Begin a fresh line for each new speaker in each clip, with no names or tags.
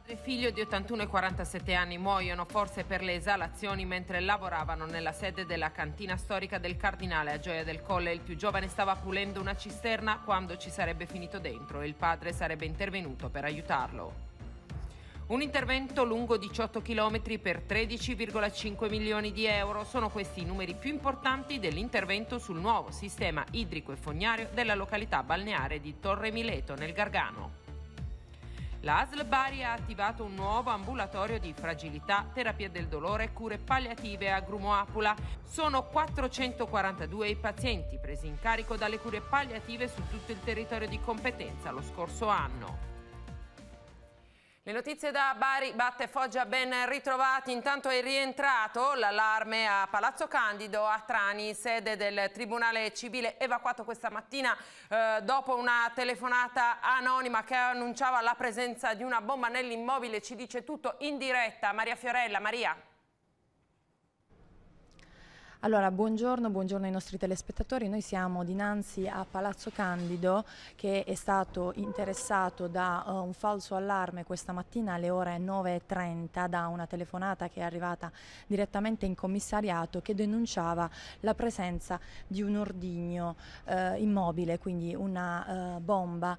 Padre e figlio di 81 e 47 anni muoiono forse per le esalazioni mentre lavoravano nella sede della cantina storica del Cardinale a Gioia del Colle. Il più giovane stava pulendo una cisterna quando ci sarebbe finito dentro e il padre sarebbe intervenuto per aiutarlo. Un intervento lungo 18 km per 13,5 milioni di euro sono questi i numeri più importanti dell'intervento sul nuovo sistema idrico e fognario della località balneare di Torre Mileto nel Gargano. La ASL Bari ha attivato un nuovo ambulatorio di fragilità, terapia del dolore e cure palliative a Grumo Apula. Sono 442 i pazienti presi in carico dalle cure palliative su tutto il territorio di competenza lo scorso anno. Le notizie da Bari, batte Foggia ben ritrovati, intanto è rientrato l'allarme a Palazzo Candido a Trani, sede del Tribunale Civile evacuato questa mattina eh, dopo una telefonata anonima che annunciava la presenza di una bomba nell'immobile, ci dice tutto in diretta Maria Fiorella. Maria.
Allora, buongiorno, buongiorno ai nostri telespettatori. Noi siamo dinanzi a Palazzo Candido che è stato interessato da uh, un falso allarme questa mattina alle ore 9.30 da una telefonata che è arrivata direttamente in commissariato che denunciava la presenza di un ordigno uh, immobile, quindi una uh, bomba.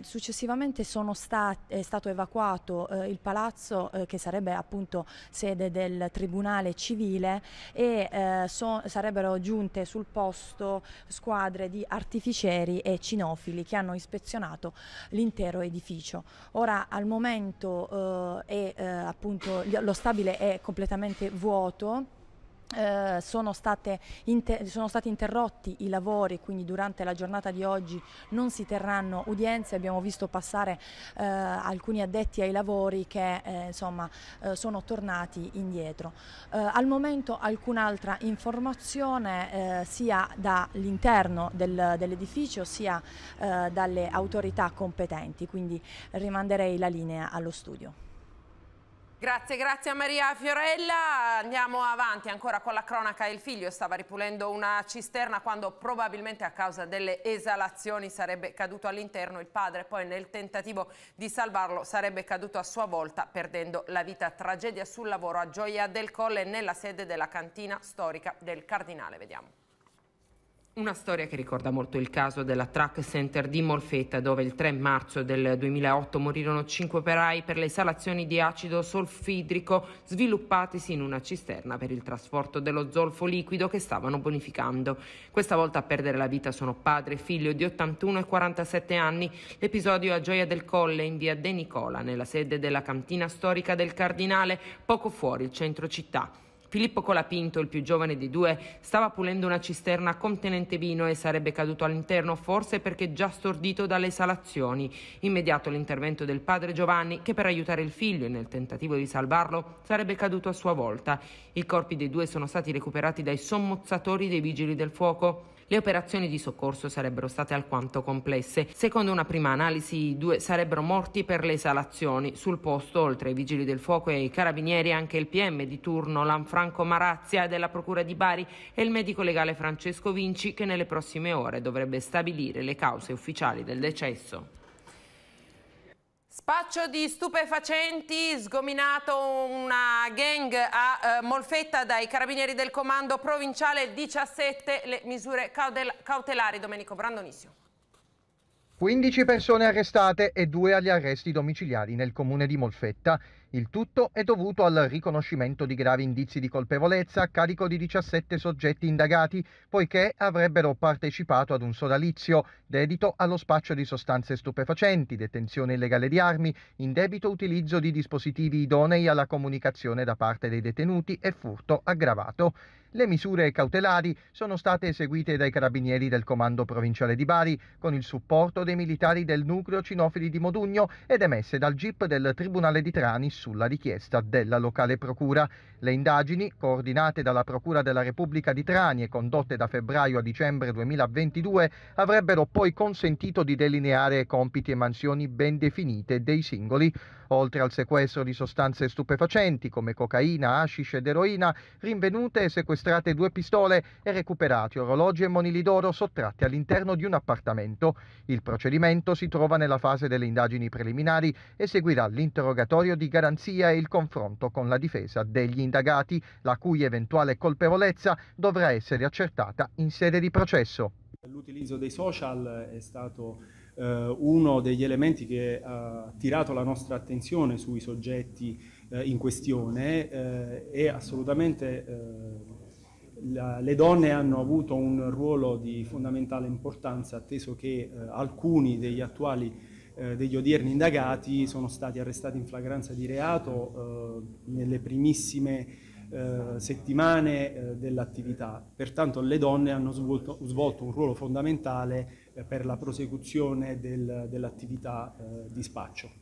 successivamente stat è stato evacuato il palazzo che sarebbe appunto sede del Tribunale Civile e eh, so, sarebbero giunte sul posto squadre di artificieri e cinofili che hanno ispezionato l'intero edificio. Ora al momento eh, è, eh, appunto, lo stabile è completamente vuoto eh, sono, inter- sono, stati interrotti i lavori, quindi durante la giornata di oggi non si terranno udienze, abbiamo visto passare eh, alcuni addetti ai lavori che eh, insomma, eh, sono tornati indietro. Eh, al momento alcun'altra informazione eh, sia dall'interno del, dell'edificio sia dalle autorità competenti, quindi rimanderei la linea allo studio.
Grazie, grazie a Maria Fiorella. Andiamo avanti ancora con la cronaca. Il figlio stava ripulendo una cisterna quando probabilmente a causa delle esalazioni sarebbe caduto all'interno. Il padre poi nel tentativo di salvarlo sarebbe caduto a sua volta perdendo la vita. Tragedia sul lavoro a Gioia del Colle nella sede della cantina storica del Cardinale. Vediamo. Una storia che ricorda molto il caso della track center di Molfetta, dove il 3 marzo del 2008 morirono 5 operai per le esalazioni di acido solfidrico sviluppatesi in una cisterna per il trasporto dello zolfo liquido che stavano bonificando. Questa volta a perdere la vita sono padre e figlio di 81 e 47 anni. L'episodio a Gioia del Colle in via De Nicola, nella sede della cantina storica del Cardinale, poco fuori il centro città. Filippo Colapinto, il più giovane dei due, stava pulendo una cisterna contenente vino e sarebbe caduto all'interno forse perché già stordito dalle esalazioni. Immediato l'intervento del padre Giovanni che per aiutare il figlio e nel tentativo di salvarlo sarebbe caduto a sua volta. I corpi dei due sono stati recuperati dai sommozzatori dei vigili del fuoco. Le operazioni di soccorso sarebbero state alquanto complesse. Secondo una prima analisi, i due sarebbero morti per le esalazioni. Sul posto, oltre ai vigili del fuoco e ai carabinieri, anche il PM di turno Lanfranco Marazia della Procura di Bari e il medico legale Francesco Vinci che nelle prossime ore dovrebbe stabilire le cause ufficiali del decesso. Spaccio di stupefacenti, sgominato una gang a eh, Molfetta dai carabinieri del comando provinciale 17, le misure cautelari. Domenico Brandonisio.
15 persone arrestate e due agli arresti domiciliari nel comune di Molfetta. Il tutto è dovuto al riconoscimento di gravi indizi di colpevolezza a carico di 17 soggetti indagati, poiché avrebbero partecipato ad un sodalizio dedito allo spaccio di sostanze stupefacenti, detenzione illegale di armi, indebito utilizzo di dispositivi idonei alla comunicazione da parte dei detenuti e furto aggravato. Le misure cautelari sono state eseguite dai carabinieri del Comando Provinciale di Bari con il supporto dei militari del nucleo cinofili di Modugno ed emesse dal GIP del Tribunale di Trani sulla richiesta della locale procura. Le indagini, coordinate dalla Procura della Repubblica di Trani e condotte da febbraio a dicembre 2022, avrebbero poi consentito di delineare compiti e mansioni ben definite dei singoli oltre al sequestro di sostanze stupefacenti come cocaina, hashish ed eroina, rinvenute e sequestrate due pistole e recuperati orologi e monili d'oro sottratti all'interno di un appartamento. Il procedimento si trova nella fase delle indagini preliminari e seguirà l'interrogatorio di garanzia e il confronto con la difesa degli indagati, la cui eventuale colpevolezza dovrà essere accertata in sede di processo.
L'utilizzo dei social è stato eh, uno degli elementi che ha tirato la nostra attenzione sui soggetti eh, in questione eh, è assolutamente eh, la, le donne hanno avuto un ruolo di fondamentale importanza, atteso che eh, alcuni degli attuali eh, degli odierni indagati sono stati arrestati in flagranza di reato nelle primissime eh, settimane eh, dell'attività. Pertanto le donne hanno svolto, svolto un ruolo fondamentale per la prosecuzione del, dell'attività eh, di spaccio.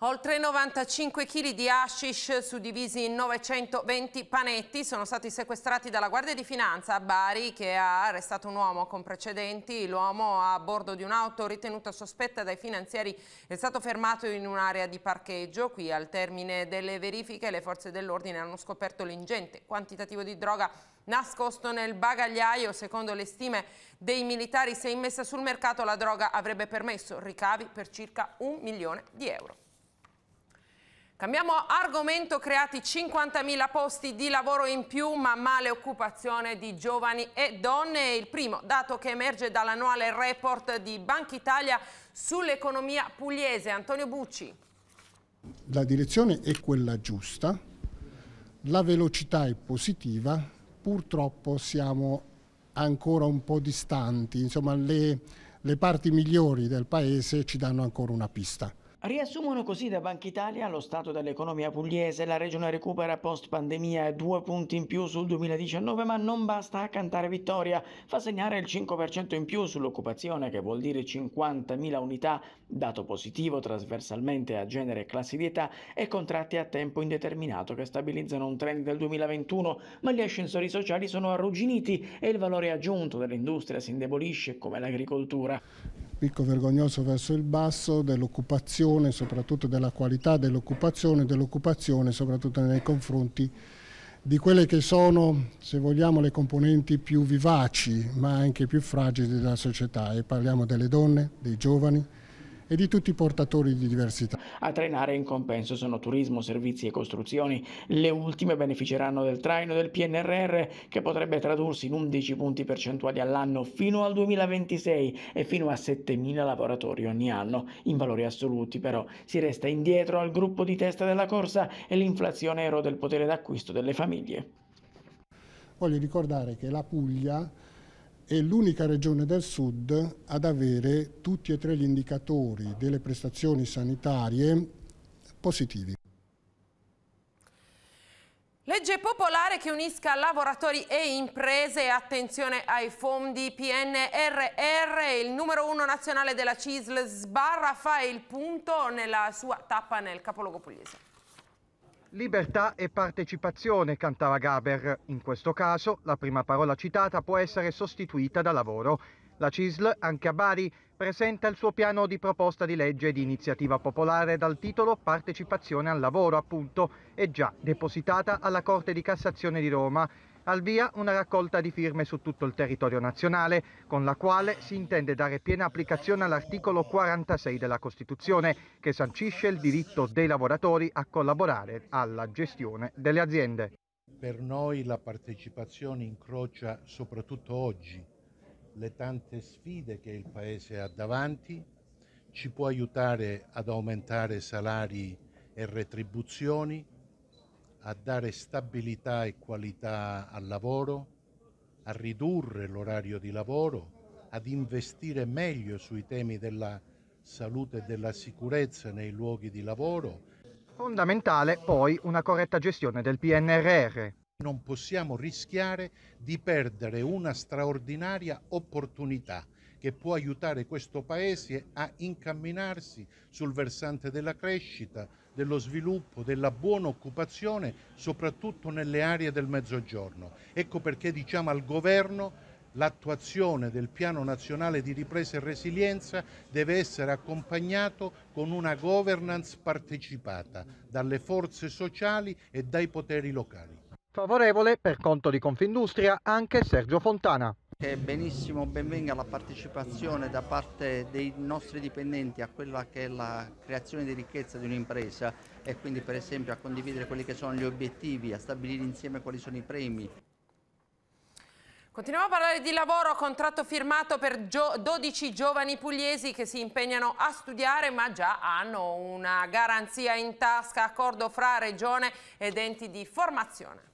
Oltre 95 kg di hashish suddivisi in 920 panetti sono stati sequestrati dalla Guardia di Finanza a Bari che ha arrestato un uomo con precedenti. L'uomo a bordo di un'auto ritenuta sospetta dai finanzieri è stato fermato in un'area di parcheggio. Qui al termine delle verifiche le forze dell'ordine hanno scoperto l'ingente quantitativo di droga nascosto nel bagagliaio. Secondo le stime dei militari se immessa sul mercato la droga avrebbe permesso ricavi per circa un milione di euro. Cambiamo argomento, creati 50.000 posti di lavoro in più ma male occupazione di giovani e donne. Il primo dato che emerge dall'annuale report di Banca Italia sull'economia pugliese. Antonio Bucci.
La direzione è quella giusta, la velocità è positiva, purtroppo siamo ancora un po' distanti, insomma le, le parti migliori del paese ci danno ancora una pista.
Riassumono così da Banca Italia lo stato dell'economia pugliese, la regione recupera post pandemia due punti in più sul 2019 ma non basta a cantare vittoria, fa segnare il 5% in più sull'occupazione che vuol dire 50.000 unità, dato positivo trasversalmente a genere e classi di età e contratti a tempo indeterminato che stabilizzano un trend del 2021 ma gli ascensori sociali sono arrugginiti e il valore aggiunto dell'industria si indebolisce come l'agricoltura
picco vergognoso verso il basso dell'occupazione, soprattutto della qualità dell'occupazione, dell'occupazione soprattutto nei confronti di quelle che sono, se vogliamo, le componenti più vivaci ma anche più fragili della società e parliamo delle donne, dei giovani, e di tutti i portatori di diversità.
A trainare in compenso sono turismo, servizi e costruzioni. Le ultime beneficeranno del traino del PNRR che potrebbe tradursi in 11 punti percentuali all'anno fino al 2026 e fino a 7.000 lavoratori ogni anno. In valori assoluti però si resta indietro al gruppo di testa della corsa e l'inflazione erode il potere d'acquisto delle famiglie.
Voglio ricordare che la Puglia è l'unica regione del sud ad avere tutti e tre gli indicatori delle prestazioni sanitarie positivi.
Legge popolare che unisca lavoratori e imprese, attenzione ai fondi PNRR, il numero uno nazionale della CISL sbarra fa il punto nella sua tappa nel capoluogo pugliese.
Libertà e partecipazione, cantava Gaber. In questo caso la prima parola citata può essere sostituita da lavoro. La CISL, anche a Bari, presenta il suo piano di proposta di legge di iniziativa popolare dal titolo Partecipazione al lavoro, appunto, e già depositata alla Corte di Cassazione di Roma al via una raccolta di firme su tutto il territorio nazionale, con la quale si intende dare piena applicazione all'articolo 46 della Costituzione, che sancisce
il diritto dei lavoratori a collaborare alla gestione delle aziende. Per noi la partecipazione incrocia soprattutto oggi le tante sfide che il Paese ha davanti, ci può aiutare ad aumentare salari e retribuzioni, a dare stabilità e qualità al lavoro, a ridurre l'orario di lavoro, ad investire meglio sui temi della salute e della sicurezza nei luoghi di lavoro. Fondamentale poi una corretta gestione del PNRR. Non possiamo rischiare di perdere una straordinaria opportunità che può aiutare questo Paese a incamminarsi sul versante della crescita, dello sviluppo, della buona occupazione, soprattutto nelle aree del Mezzogiorno. Ecco perché diciamo al Governo l'attuazione del Piano Nazionale di Ripresa e Resilienza deve essere accompagnato con una governance partecipata dalle forze sociali e dai poteri locali. Favorevole per conto di Confindustria anche Sergio Fontana che benissimo, benvenga la
partecipazione da parte dei nostri dipendenti a quella che è la creazione di ricchezza
di un'impresa e quindi per esempio a condividere quelli che sono gli obiettivi, a stabilire insieme quali
sono i premi.
Continuiamo a parlare di lavoro, contratto firmato per 12 giovani pugliesi che si impegnano a studiare ma già hanno una garanzia in tasca, accordo fra regione ed enti di formazione.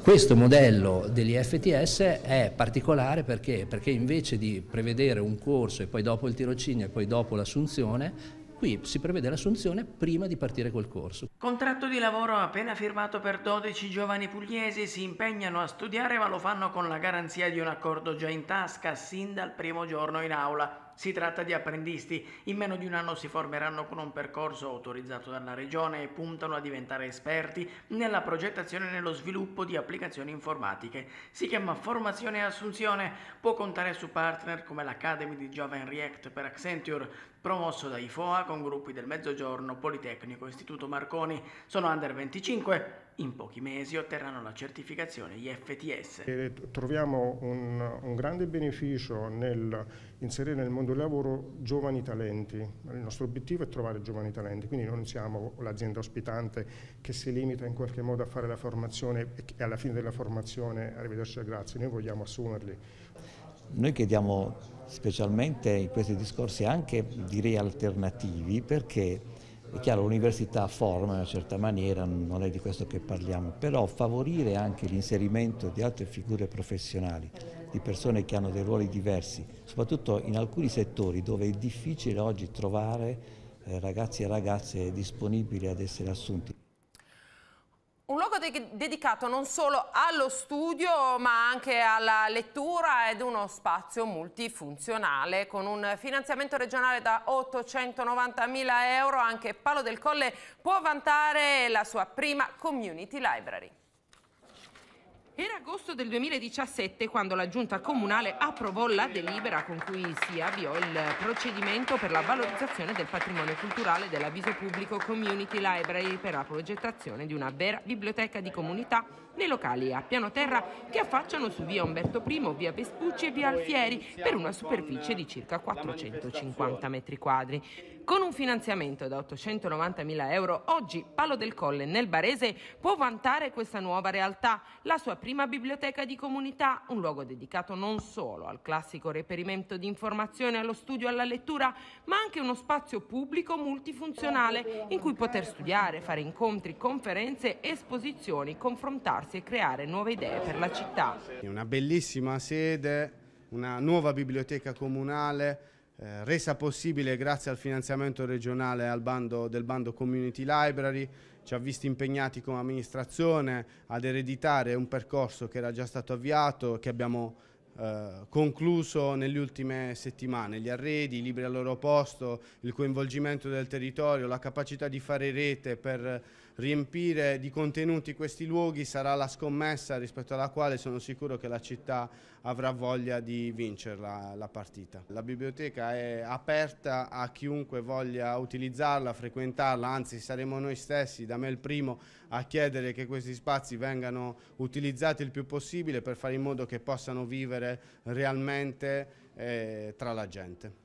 Questo modello
degli FTS è particolare perché? perché invece di prevedere un corso e poi dopo il tirocinio e poi dopo l'assunzione Qui si prevede l'assunzione prima di partire col corso.
Contratto di lavoro appena firmato per 12 giovani pugliesi si impegnano a studiare ma lo fanno con la garanzia di un accordo già in tasca sin dal primo giorno in aula. Si tratta di apprendisti, in meno di un anno si formeranno con un percorso autorizzato dalla Regione e puntano a diventare esperti nella progettazione e nello sviluppo di applicazioni informatiche. Si chiama Formazione e Assunzione, può contare su partner come l'Academy di Java and React per Accenture, promosso da IFOA con gruppi del Mezzogiorno, Politecnico, Istituto Marconi. Sono under 25, in pochi mesi otterranno la certificazione IFTS.
E troviamo un, un, grande beneficio nel inserire nel mondo del lavoro giovani talenti. Il nostro obiettivo è trovare giovani talenti, quindi non siamo l'azienda ospitante che si limita in qualche modo a fare la formazione e alla fine della formazione arrivederci a grazie, noi vogliamo assumerli.
Noi chiediamo specialmente in questi discorsi anche direi alternativi perché è chiaro l'università forma in una certa maniera, non è di questo che parliamo, però favorire anche l'inserimento di altre figure professionali, di persone che hanno dei ruoli diversi, soprattutto in alcuni settori dove è difficile oggi trovare eh, ragazzi e ragazze disponibili ad essere assunti.
Un luogo de dedicato non solo allo studio ma anche alla lettura ed uno spazio multifunzionale con un finanziamento regionale da 890 mila euro anche Palo del Colle può vantare la sua prima community library. Era agosto del 2017 quando la giunta comunale approvò la delibera con cui si avviò il procedimento per la valorizzazione del patrimonio culturale dell'avviso pubblico Community Library per la progettazione di una vera biblioteca di comunità nei locali a piano terra che affacciano su via Umberto I, via Vespucci e via Alfieri per una superficie di circa 450 metri quadri. Con un finanziamento da 890 mila euro, oggi Palo del Colle nel Barese può vantare questa nuova realtà, la sua prima biblioteca di comunità, un luogo dedicato non solo al classico reperimento di informazione, allo studio, e alla lettura, ma anche uno spazio pubblico multifunzionale in cui poter studiare, fare incontri, conferenze, esposizioni, confrontarsi reinventarsi e creare nuove idee per la città.
È una bellissima sede, una nuova biblioteca comunale, eh, resa possibile grazie al finanziamento regionale bando, del bando Community Library, ci ha visti impegnati come amministrazione ad ereditare un percorso che era già stato avviato, che abbiamo eh, concluso nelle ultime settimane, gli arredi, i libri al loro posto, il coinvolgimento del territorio, la capacità di fare rete per riempire di contenuti questi luoghi sarà la scommessa rispetto alla quale sono sicuro che la città avrà voglia di vincerla la partita. La biblioteca è aperta a chiunque voglia utilizzarla, frequentarla, anzi saremo noi stessi, da me il primo, a chiedere che questi spazi vengano utilizzati il più possibile per fare in modo che possano vivere realmente eh, tra la gente.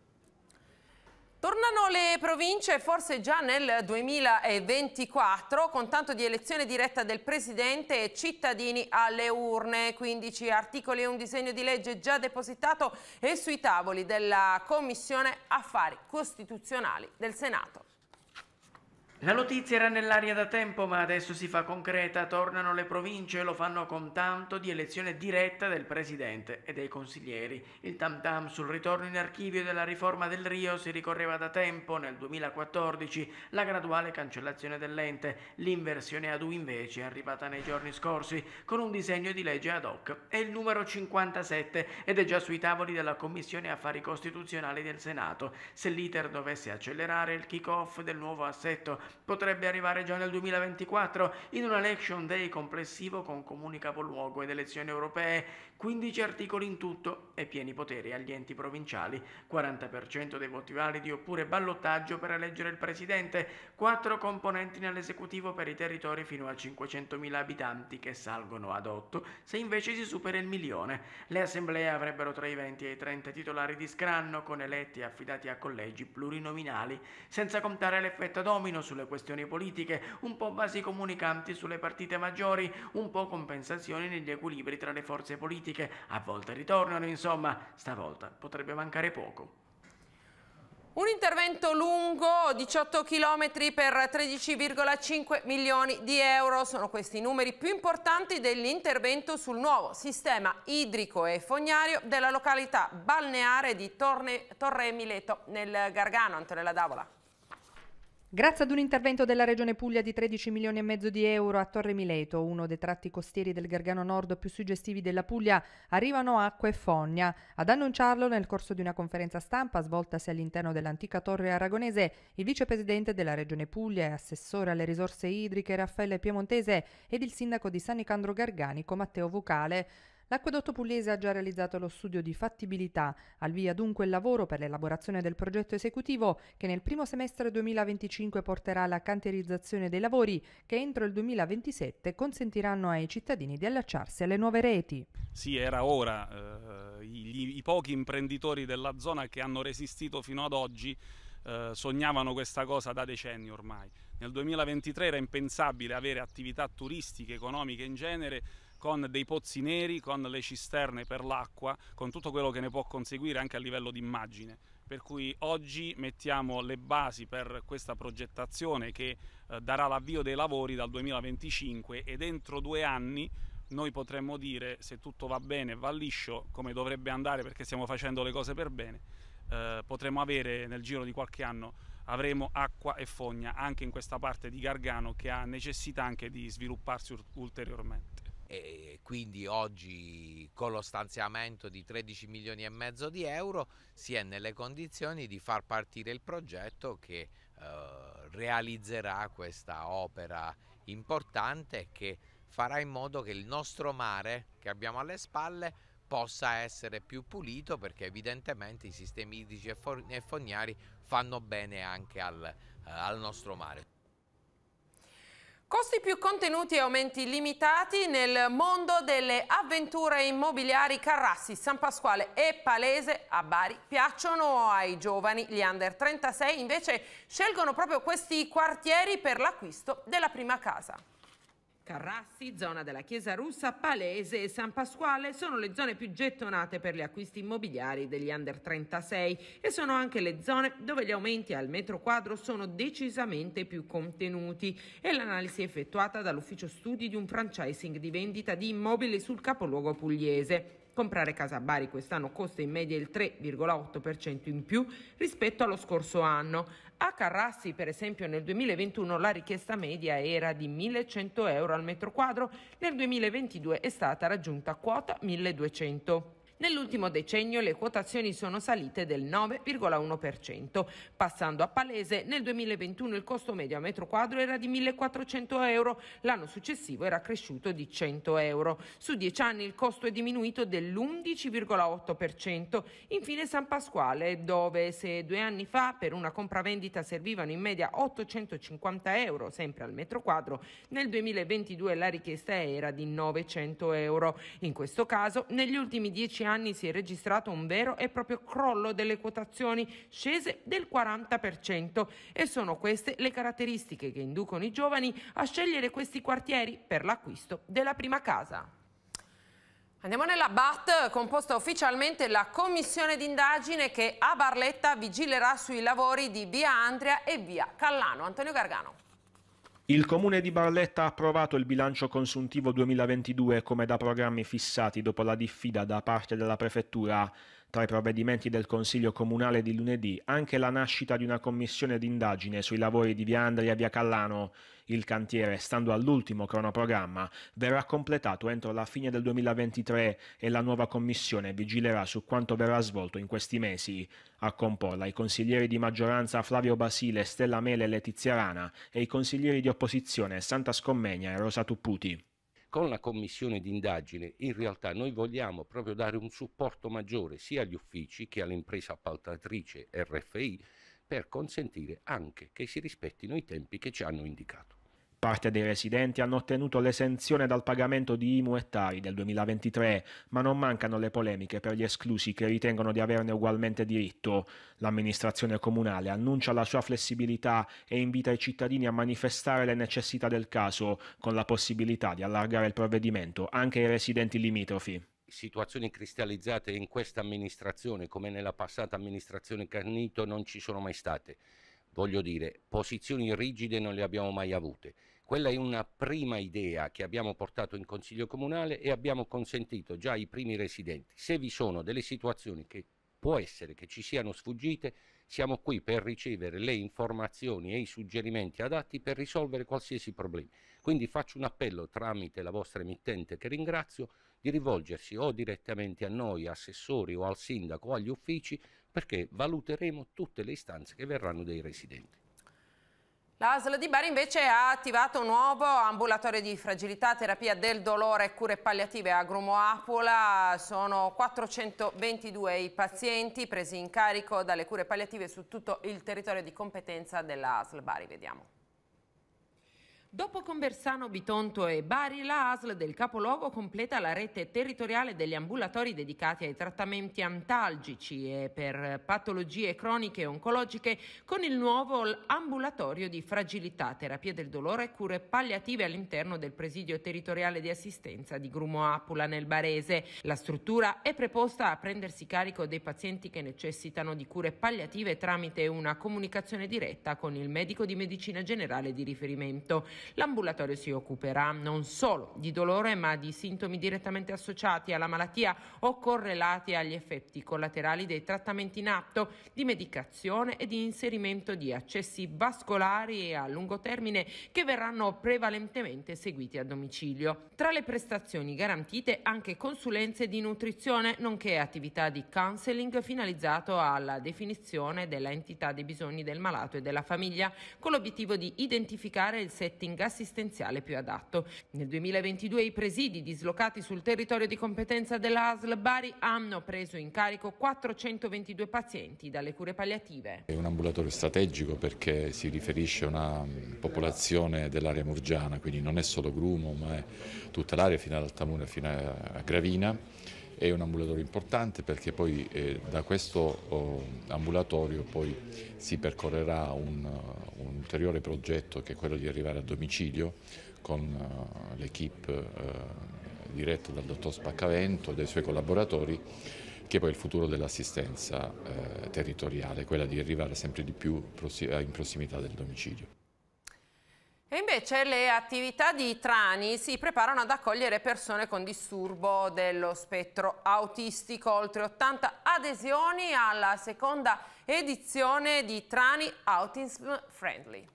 Tornano le province forse già nel 2024 con tanto di elezione diretta del Presidente e cittadini alle urne, 15 articoli e un disegno di legge già depositato e sui tavoli della Commissione Affari Costituzionali del Senato.
La notizia era nell'aria da tempo, ma adesso si fa concreta. Tornano le province e lo fanno con tanto di elezione diretta del presidente e dei consiglieri. Il tam tam sul ritorno in archivio della riforma del Rio si ricorreva da tempo. Nel 2014 la graduale cancellazione dell'ente. L'inversione ad U invece è arrivata nei giorni scorsi con un disegno di legge ad hoc. È il numero 57 ed è già sui tavoli della Commissione Affari Costituzionali del Senato. Se l'iter dovesse accelerare il kick-off del nuovo assetto potrebbe arrivare già nel 2024 in un election day complessivo con comuni capoluogo ed elezioni europee 15 articoli in tutto e pieni poteri agli enti provinciali, 40% dei voti validi oppure ballottaggio per eleggere il presidente, 4 componenti nell'esecutivo per i territori fino a 500.000 abitanti che salgono ad 8 se invece si supera il milione. Le assemblee avrebbero tra i 20 e i 30 titolari di scranno con eletti affidati a collegi plurinominali, senza contare l'effetto domino sulle questioni politiche, un po' vasi comunicanti sulle partite maggiori, un po' compensazioni negli equilibri tra le forze politiche critiche, a volte ritornano, insomma, stavolta potrebbe mancare poco.
Un intervento lungo, 18 km per 13,5 milioni di euro, sono questi i numeri più importanti dell'intervento sul nuovo sistema idrico e fognario della località balneare di Torre, Torre Mileto nel Gargano, Antonella Davola.
Grazie ad un intervento della Regione Puglia di 13 milioni e mezzo di euro a Torre Mileto, uno dei tratti costieri del Gargano Nord più suggestivi della Puglia, arrivano acqua e fogna. Ad annunciarlo nel corso di una conferenza stampa svoltasi all'interno dell'antica torre aragonese, il vicepresidente della Regione Puglia e assessore alle risorse idriche Raffaele Piemontese ed il sindaco di San Nicandro Garganico Matteo Vocale. L'acquedotto pugliese ha già realizzato lo studio di fattibilità, al via dunque il lavoro per l'elaborazione del progetto esecutivo che nel primo semestre 2025 porterà alla cantierizzazione dei lavori che entro il 2027 consentiranno ai cittadini di allacciarsi alle nuove reti.
Sì, era ora. Eh, i, i pochi imprenditori della zona che hanno resistito fino ad oggi eh, sognavano questa cosa da decenni ormai. Nel 2023 era impensabile avere attività turistiche, economiche in genere con dei pozzi neri, con le cisterne per l'acqua, con tutto quello che ne può conseguire anche a livello di immagine. Per cui oggi mettiamo le basi per questa progettazione che eh, darà l'avvio dei lavori dal 2025 e dentro due anni noi potremmo dire se tutto va bene, va liscio come dovrebbe andare perché stiamo facendo le cose per bene, eh, potremmo avere nel giro di qualche anno avremo acqua e fogna anche in questa parte di Gargano che ha necessità anche di svilupparsi ulteriormente e quindi oggi con lo stanziamento di 13 milioni e mezzo di euro si è nelle condizioni di far partire il progetto che eh, realizzerà questa opera importante che farà in modo che il nostro mare che abbiamo alle spalle possa essere più pulito perché evidentemente i sistemi idrici e fognari fanno bene anche al, eh, al nostro mare.
Costi più contenuti e aumenti limitati nel mondo delle avventure immobiliari Carrassi, San Pasquale e Palese a Bari piacciono ai giovani. Gli under 36 invece scelgono proprio questi quartieri per l'acquisto della prima casa. Carrassi, zona della Chiesa Russa, Palese e San Pasquale sono le zone più gettonate per gli acquisti immobiliari degli under 36 e sono anche le zone dove gli aumenti al metro quadro sono decisamente più contenuti. È l'analisi effettuata dall'ufficio studi di un franchising di vendita di immobili sul capoluogo pugliese. Comprare casa a Bari quest'anno costa in media il 3,8% in più rispetto allo scorso anno. A Carrassi, per esempio, nel 2021 la richiesta media era di 1.100 euro al metro quadro, nel 2022 è stata raggiunta quota 1.200. Nell'ultimo decennio le quotazioni sono salite del 9,1%, passando a palese nel 2021 il costo medio a metro quadro era di 1.400 euro, l'anno successivo era cresciuto di 100 euro. Su dieci anni il costo è diminuito dell'11,8%. Infine San Pasquale, dove se due anni fa per una compravendita servivano in media 850 euro, sempre al metro quadro, nel 2022 la richiesta era di 900 euro. In questo caso, negli ultimi dieci anni anni si è registrato un vero e proprio crollo delle quotazioni, scese del 40%. E sono queste le caratteristiche che inducono i giovani a scegliere questi quartieri per l'acquisto della prima casa. Andiamo nella BAT, composta ufficialmente la commissione d'indagine che a Barletta vigilerà sui lavori di via Andria e via Callano. Antonio Gargano.
Il Comune di Barletta ha approvato il bilancio consuntivo 2022 come da programmi fissati dopo la diffida da parte della Prefettura. Tra i provvedimenti del Consiglio Comunale di lunedì, anche la nascita di una commissione d'indagine sui lavori di via Andria e via Callano. Il cantiere, stando all'ultimo cronoprogramma, verrà completato entro la fine del 2023 e la nuova commissione vigilerà su quanto verrà svolto in questi mesi. A comporla i consiglieri di maggioranza Flavio Basile, Stella Mele e Letizia Rana e i consiglieri di opposizione Santa Scommegna e Rosa Tupputi.
Con la commissione d'indagine in realtà noi vogliamo proprio dare un supporto maggiore sia agli uffici che all'impresa appaltatrice RFI per consentire anche che si rispettino i
tempi che ci hanno indicato parte dei residenti hanno ottenuto l'esenzione dal pagamento di IMU e TARI del 2023, ma non mancano le polemiche per gli esclusi che ritengono di averne ugualmente diritto. L'amministrazione comunale annuncia la sua flessibilità e invita i cittadini a manifestare le necessità del caso, con la possibilità di allargare il provvedimento anche ai residenti limitrofi
situazioni cristallizzate in questa amministrazione come nella passata amministrazione Carnito non ci sono mai state. Voglio dire, posizioni rigide non le abbiamo mai avute. Quella è una prima idea che abbiamo portato in Consiglio Comunale e abbiamo consentito già ai primi residenti. Se vi sono delle situazioni che può essere che ci siano sfuggite, siamo qui per ricevere le informazioni e i suggerimenti adatti per risolvere qualsiasi problema. Quindi faccio un appello tramite la vostra emittente che ringrazio di rivolgersi o direttamente a noi, assessori o al sindaco o agli uffici perché valuteremo tutte le istanze che verranno dei residenti.
L'ASL di Bari invece ha attivato un nuovo ambulatorio di fragilità, terapia del dolore e cure palliative a Grumo Apuola. Sono 422 i pazienti presi in carico dalle cure palliative su tutto il territorio di competenza dell'ASL Bari. Vediamo. Dopo Conversano, Bitonto e Bari, la ASL del capoluogo completa la rete territoriale degli ambulatori dedicati ai trattamenti antalgici e per patologie croniche e oncologiche con il nuovo ambulatorio di fragilità, terapia del dolore e cure palliative all'interno del presidio territoriale di assistenza di Grumo Apula nel Barese. La struttura è preposta a prendersi carico dei pazienti che necessitano di cure palliative tramite una comunicazione diretta con il medico di medicina generale di riferimento. L'ambulatorio si occuperà non solo di dolore ma di sintomi direttamente associati alla malattia o correlati agli effetti collaterali dei trattamenti in atto, di medicazione e di inserimento di accessi vascolari a lungo termine che verranno prevalentemente seguiti a domicilio. Tra le prestazioni garantite anche consulenze di nutrizione nonché attività di counseling finalizzato alla definizione dell'entità dei bisogni del malato e della famiglia con l'obiettivo di identificare il setting holding assistenziale più adatto. Nel 2022 i presidi dislocati sul territorio di competenza della ASL Bari hanno preso in carico 422 pazienti dalle cure palliative.
È un ambulatorio strategico perché si riferisce a una popolazione dell'area murgiana, quindi non è solo Grumo ma è tutta l'area fino ad Altamura, fino a Gravina è un ambulatorio importante perché poi eh, da questo oh, ambulatorio poi si percorrerà un, uh, un, ulteriore progetto che è quello di arrivare a domicilio con uh, l'equipe uh, diretta dal dottor Spaccavento e dai suoi collaboratori che poi è il futuro dell'assistenza eh, territoriale, quella di arrivare sempre di più eh, in prossimità del domicilio.
E invece le attività di Trani si preparano ad accogliere persone con disturbo dello spettro autistico. Oltre 80 adesioni alla seconda edizione di Trani Autism Friendly.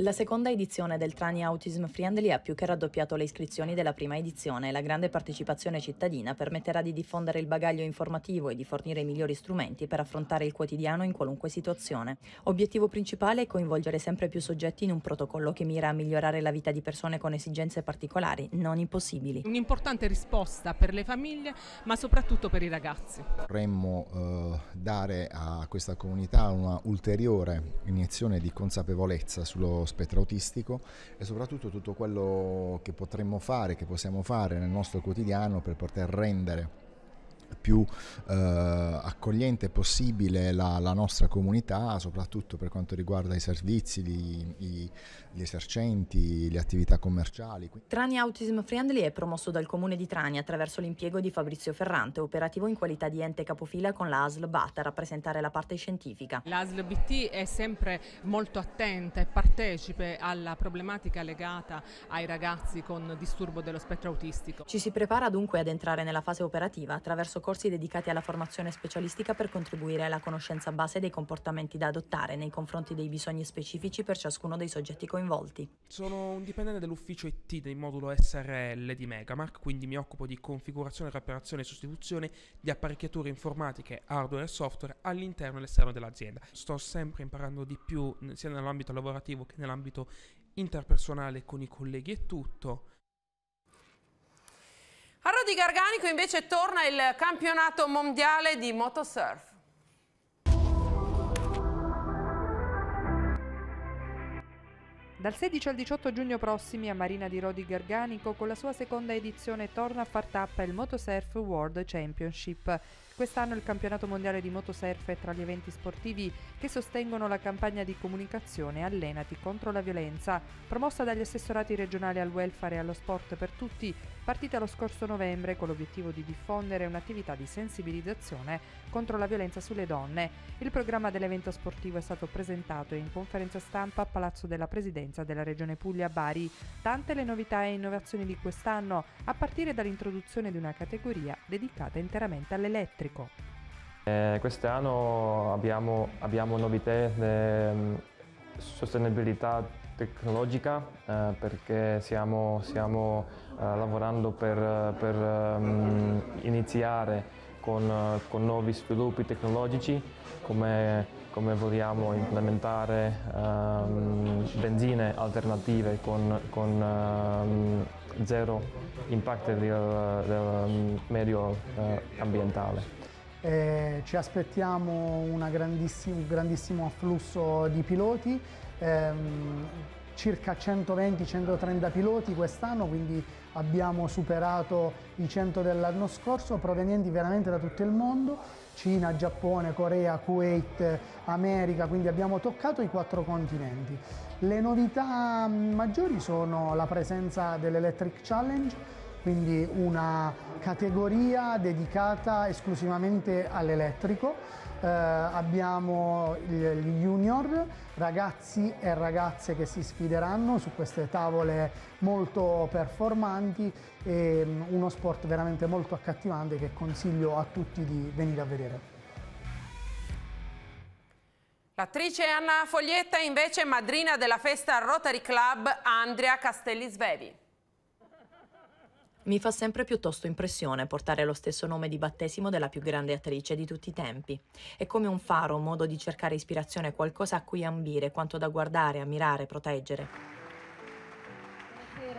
La seconda edizione del Trani Autism Friendly ha più che raddoppiato le iscrizioni della prima edizione e la grande partecipazione cittadina permetterà di diffondere il bagaglio informativo e di fornire i migliori strumenti per affrontare il quotidiano in qualunque situazione. Obiettivo principale è coinvolgere sempre più soggetti in un protocollo che mira a migliorare la vita di persone con esigenze particolari non impossibili.
Un'importante risposta per le famiglie ma soprattutto per i ragazzi.
Vorremmo eh, dare a questa comunità una ulteriore iniezione di consapevolezza sullo spettro autistico e soprattutto tutto quello che potremmo fare, che possiamo fare nel nostro quotidiano per poter rendere più eh, accogliente possibile la, la, nostra comunità, soprattutto per quanto riguarda i servizi, i,
i, gli esercenti, le attività commerciali.
Trani Autism Friendly è promosso dal Comune di Trani attraverso l'impiego di Fabrizio Ferrante, operativo in qualità di ente capofila con la ASL BAT a rappresentare la parte scientifica.
La ASL BT è sempre molto attenta e partecipe alla problematica legata ai ragazzi con disturbo dello spettro
autistico. Ci si prepara dunque ad entrare nella fase operativa attraverso corsi dedicati alla formazione specialistica per contribuire alla conoscenza base dei comportamenti da adottare nei confronti dei bisogni specifici per ciascuno dei soggetti coinvolti coinvolti.
Sono un dipendente dell'ufficio IT del modulo SRL di Megamark, quindi mi occupo di configurazione, reparazione e sostituzione di apparecchiature informatiche, hardware e software all'interno e all'esterno dell'azienda. Sto sempre imparando di più sia nell'ambito lavorativo che nell'ambito interpersonale con i colleghi e tutto.
A Rodi Garganico invece torna il campionato mondiale di motosurf.
Dal 16 al 18 giugno prossimi a Marina di Rodi Garganico con la sua seconda edizione torna a far tappa il Motosurf World Championship. Quest'anno il campionato mondiale di motosurf è tra gli eventi sportivi che sostengono la campagna di comunicazione Allenati contro la violenza, promossa dagli assessorati regionali al welfare e allo sport per tutti, partita lo scorso novembre con l'obiettivo di diffondere un'attività di sensibilizzazione contro la violenza sulle donne. Il programma dell'evento sportivo è stato presentato in conferenza stampa a Palazzo della Presidenza della Regione Puglia a Bari. Tante le novità e innovazioni di quest'anno, a partire dall'introduzione di una categoria dedicata interamente all'elettrico. Carico.
Eh, quest'anno abbiamo, abbiamo, novità di ehm, sostenibilità tecnologica eh, perché stiamo, stiamo eh, lavorando per, per um, iniziare con, con nuovi sviluppi tecnologici come come vogliamo implementare um, benzine alternative con, con um, zero impatto del, del medio uh, ambientale.
Eh, ci
aspettiamo grandissima, un grandissimo afflusso di piloti, ehm, circa 120-130 piloti quest'anno, quindi abbiamo superato i 100 dell'anno scorso, provenienti veramente da tutto il mondo Cina, Giappone, Corea, Kuwait, America, quindi abbiamo toccato i quattro continenti. Le novità maggiori sono la presenza dell'Electric Challenge, quindi una categoria dedicata esclusivamente all'elettrico eh, abbiamo gli junior, ragazzi e ragazze che si sfideranno su queste tavole molto performanti e mm, uno sport veramente molto accattivante che consiglio a tutti di venire a vedere.
L'attrice Anna Foglietta invece è madrina della festa Rotary Club Andrea Castelli Svevi.
Mi fa sempre piuttosto impressione portare lo stesso nome di battesimo della più grande attrice di tutti i tempi. È come un faro, un modo di cercare ispirazione, qualcosa a cui ambire, quanto da guardare, ammirare, proteggere.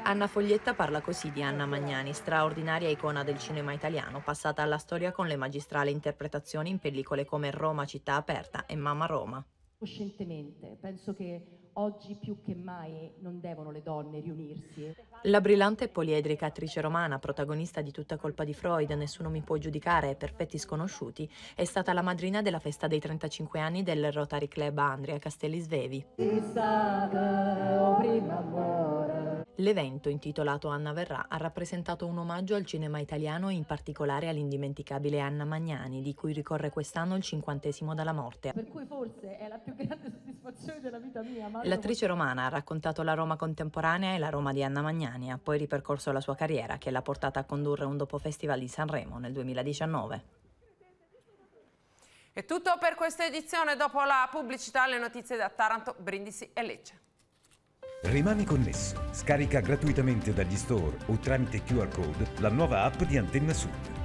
Anna Foglietta parla così di Anna Magnani, straordinaria icona del cinema italiano, passata alla storia con le magistrali interpretazioni in pellicole come Roma città aperta e Mamma Roma. Coscientemente, penso che Oggi più che mai non devono le donne riunirsi. La brillante e poliedrica attrice romana, protagonista di Tutta colpa di Freud, Nessuno mi può giudicare Perfetti sconosciuti, è stata la madrina della festa dei 35 anni del Rotary Club Andrea Castelli Svevi. L'evento, intitolato Anna Verrà, ha rappresentato un omaggio al cinema italiano e in particolare all'indimenticabile Anna Magnani, di cui ricorre quest'anno il cinquantesimo dalla morte. Per
cui forse è la più grande L'attrice
romana ha raccontato la Roma contemporanea e la Roma di Anna Magnani, ha poi ripercorso la sua carriera che l'ha portata a condurre un dopo festival di Sanremo nel 2019.
È tutto per questa edizione, dopo la pubblicità le notizie da Taranto, Brindisi e Lecce.
Rimani connesso, scarica gratuitamente dagli store o tramite QR code la nuova app di Antenna Sud